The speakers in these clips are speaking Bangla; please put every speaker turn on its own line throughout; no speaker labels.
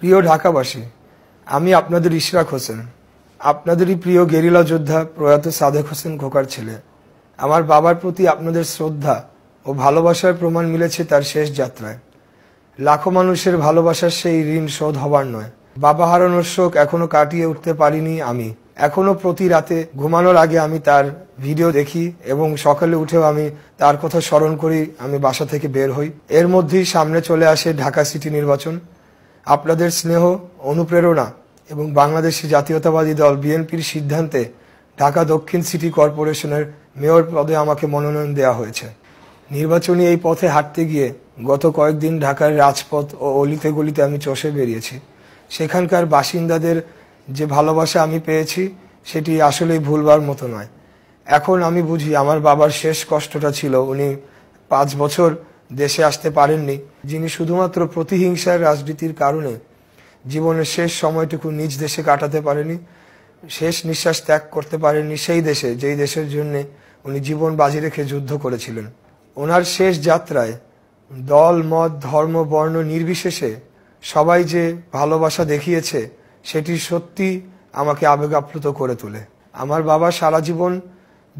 প্রিয় ঢাকাবাসী আমি আপনাদের ইশরাক হোসেন আপনাদেরই প্রিয় গেরিলা যোদ্ধা প্রয়াত সাদেক হোসেন খোকার ছেলে আমার বাবার প্রতি আপনাদের শ্রদ্ধা ও ভালোবাসার প্রমাণ মিলেছে তার শেষ যাত্রায় লাখো মানুষের ভালোবাসার সেই ঋণ শোধ হবার নয় বাবা হারানোর শোক এখনো কাটিয়ে উঠতে পারিনি আমি এখনো প্রতি রাতে ঘুমানোর আগে আমি তার ভিডিও দেখি এবং সকালে উঠেও আমি তার কথা স্মরণ করি আমি বাসা থেকে বের হই এর মধ্যেই সামনে চলে আসে ঢাকা সিটি নির্বাচন আপনাদের স্নেহ অনুপ্রেরণা এবং বাংলাদেশি জাতীয়তাবাদী দল বিএনপির সিদ্ধান্তে ঢাকা দক্ষিণ সিটি কর্পোরেশনের মেয়র পদে আমাকে মনোনয়ন দেওয়া হয়েছে নির্বাচনী এই পথে হাঁটতে গিয়ে গত কয়েকদিন ঢাকার রাজপথ ও অলিতে গলিতে আমি চষে বেরিয়েছি সেখানকার বাসিন্দাদের যে ভালোবাসা আমি পেয়েছি সেটি আসলেই ভুলবার মতো নয় এখন আমি বুঝি আমার বাবার শেষ কষ্টটা ছিল উনি পাঁচ বছর দেশে আসতে পারেননি যিনি শুধুমাত্র প্রতিহিংসার রাজনীতির কারণে জীবনের শেষ সময়টুকু নিজ দেশে কাটাতে পারেনি শেষ নিঃশ্বাস ত্যাগ করতে পারেননি সেই দেশে যেই দেশের জন্য উনি জীবন বাজি রেখে যুদ্ধ করেছিলেন ওনার শেষ যাত্রায় দল মত ধর্ম বর্ণ নির্বিশেষে সবাই যে ভালোবাসা দেখিয়েছে সেটি সত্যি আমাকে আবেগাপ্লুত করে তোলে আমার বাবা সারা জীবন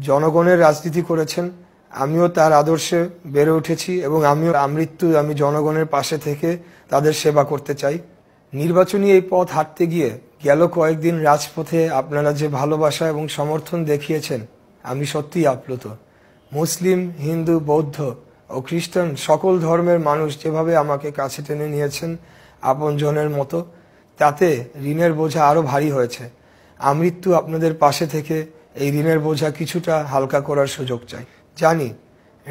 জনগণের রাজনীতি করেছেন আমিও তার আদর্শে বেড়ে উঠেছি এবং আমিও আমৃত্যু আমি জনগণের পাশে থেকে তাদের সেবা করতে চাই নির্বাচনী এই পথ হাঁটতে গিয়ে গেল কয়েকদিন রাজপথে আপনারা যে ভালোবাসা এবং সমর্থন দেখিয়েছেন আমি সত্যিই আপ্লুত মুসলিম হিন্দু বৌদ্ধ ও খ্রিস্টান সকল ধর্মের মানুষ যেভাবে আমাকে কাছে টেনে নিয়েছেন আপনজনের মতো তাতে ঋণের বোঝা আরও ভারী হয়েছে আমৃত্যু আপনাদের পাশে থেকে এই ঋণের বোঝা কিছুটা হালকা করার সুযোগ চাই জানি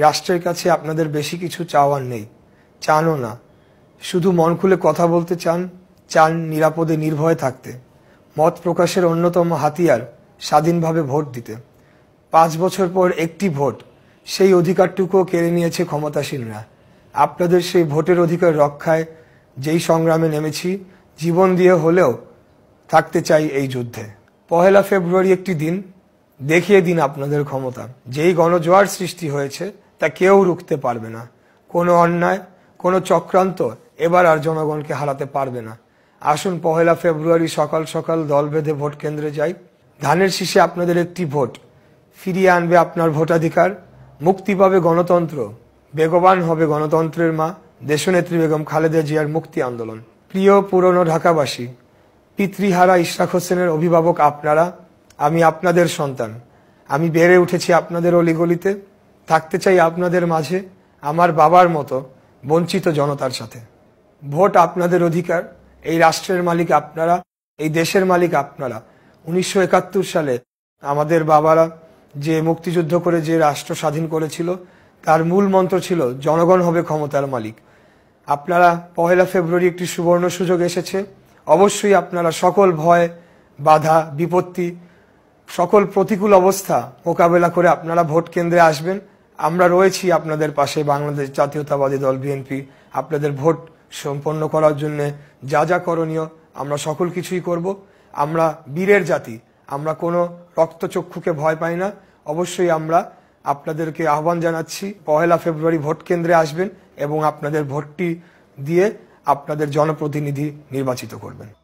রাষ্ট্রের কাছে আপনাদের বেশি কিছু চাওয়ার নেই চানও না শুধু মন খুলে কথা বলতে চান চান নিরাপদে নির্ভয়ে থাকতে মত প্রকাশের অন্যতম হাতিয়ার স্বাধীনভাবে ভোট দিতে পাঁচ বছর পর একটি ভোট সেই অধিকারটুকুও কেড়ে নিয়েছে ক্ষমতাসীনরা আপনাদের সেই ভোটের অধিকার রক্ষায় যেই সংগ্রামে নেমেছি জীবন দিয়ে হলেও থাকতে চাই এই যুদ্ধে পহেলা ফেব্রুয়ারি একটি দিন দেখিয়ে দিন আপনাদের ক্ষমতা যেই গণজোয়ার সৃষ্টি হয়েছে তা কেউ রুখতে পারবে না কোনো অন্যায় কোনো চক্রান্ত এবার আর জনগণকে হারাতে পারবে না আসুন পহেলা ফেব্রুয়ারি সকাল সকাল দল বেঁধে ভোট কেন্দ্রে যাই ধানের শীষে আপনাদের একটি ভোট ফিরিয়ে আনবে আপনার ভোটাধিকার মুক্তি পাবে গণতন্ত্র বেগবান হবে গণতন্ত্রের মা দেশনেত্রী বেগম খালেদা জিয়ার মুক্তি আন্দোলন প্রিয় পুরনো ঢাকাবাসী পিতৃহারা ইশরাক হোসেনের অভিভাবক আপনারা আমি আপনাদের সন্তান আমি বেড়ে উঠেছি আপনাদের অলিগলিতে থাকতে চাই আপনাদের মাঝে আমার বাবার মতো বঞ্চিত জনতার সাথে ভোট আপনাদের অধিকার এই রাষ্ট্রের মালিক আপনারা এই দেশের মালিক আপনারা উনিশশো সালে আমাদের বাবারা যে মুক্তিযুদ্ধ করে যে রাষ্ট্র স্বাধীন করেছিল তার মূল মন্ত্র ছিল জনগণ হবে ক্ষমতার মালিক আপনারা পহেলা ফেব্রুয়ারি একটি সুবর্ণ সুযোগ এসেছে অবশ্যই আপনারা সকল ভয় বাধা বিপত্তি সকল প্রতিকূল অবস্থা মোকাবেলা করে আপনারা ভোট কেন্দ্রে আসবেন আমরা রয়েছি আপনাদের পাশে বাংলাদেশ জাতীয়তাবাদী দল বিএনপি আপনাদের ভোট সম্পন্ন করার জন্য যা যা করণীয় আমরা সকল কিছুই করব আমরা বীরের জাতি আমরা কোনো রক্তচক্ষুকে ভয় পাই না অবশ্যই আমরা আপনাদেরকে আহ্বান জানাচ্ছি পহেলা ফেব্রুয়ারি ভোট কেন্দ্রে আসবেন এবং আপনাদের ভোটটি দিয়ে আপনাদের জনপ্রতিনিধি নির্বাচিত করবেন